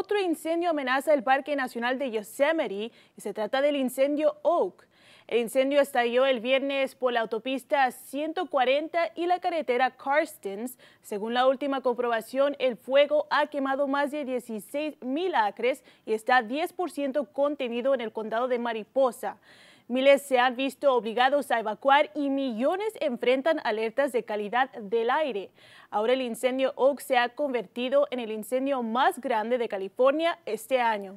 otro incendio amenaza el Parque Nacional de Yosemite y se trata del incendio Oak. El incendio estalló el viernes por la autopista 140 y la carretera Carstens. Según la última comprobación, el fuego ha quemado más de 16 mil acres y está 10% contenido en el condado de Mariposa. Miles se han visto obligados a evacuar y millones enfrentan alertas de calidad del aire. Ahora el incendio Oak se ha convertido en el incendio más grande de California este año.